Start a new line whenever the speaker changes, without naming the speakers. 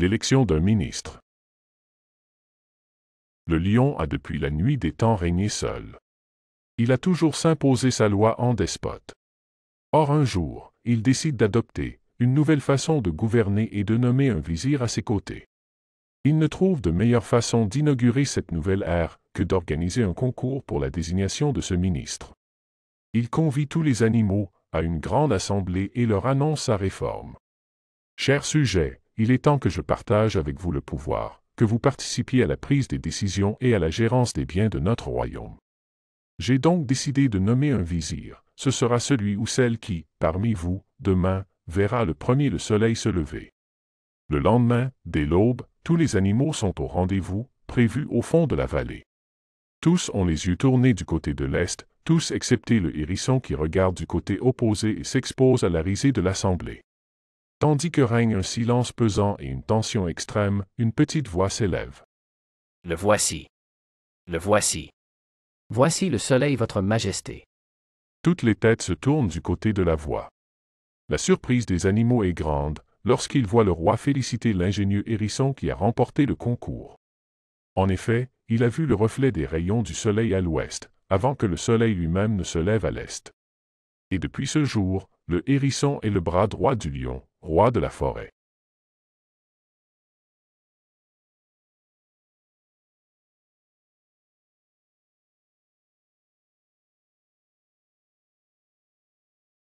L'élection d'un ministre. Le
lion a depuis la nuit des temps régné seul. Il a toujours s'imposé sa loi en despote. Or un jour, il décide d'adopter une nouvelle façon de gouverner et de nommer un vizir à ses côtés. Il ne trouve de meilleure façon d'inaugurer cette nouvelle ère que d'organiser un concours pour la désignation de ce ministre. Il convie tous les animaux à une grande assemblée et leur annonce sa réforme. Chers sujets il est temps que je partage avec vous le pouvoir, que vous participiez à la prise des décisions et à la gérance des biens de notre royaume. J'ai donc décidé de nommer un vizir, ce sera celui ou celle qui, parmi vous, demain, verra le premier le soleil se lever. Le lendemain, dès l'aube, tous les animaux sont au rendez-vous, prévus au fond de la vallée. Tous ont les yeux tournés du côté de l'Est, tous excepté le hérisson qui regarde du côté opposé et s'expose à la risée de l'assemblée. Tandis que règne un silence pesant et une tension extrême, une petite voix s'élève. Le voici.
Le voici. Voici le soleil, Votre Majesté. Toutes les
têtes se tournent du côté de la voix. La surprise des animaux est grande lorsqu'ils voient le roi féliciter l'ingénieux hérisson qui a remporté le concours. En effet, il a vu le reflet des rayons du soleil à l'ouest, avant que le soleil lui-même ne se lève à l'est. Et depuis ce jour, le hérisson est le bras droit du lion, roi de la forêt.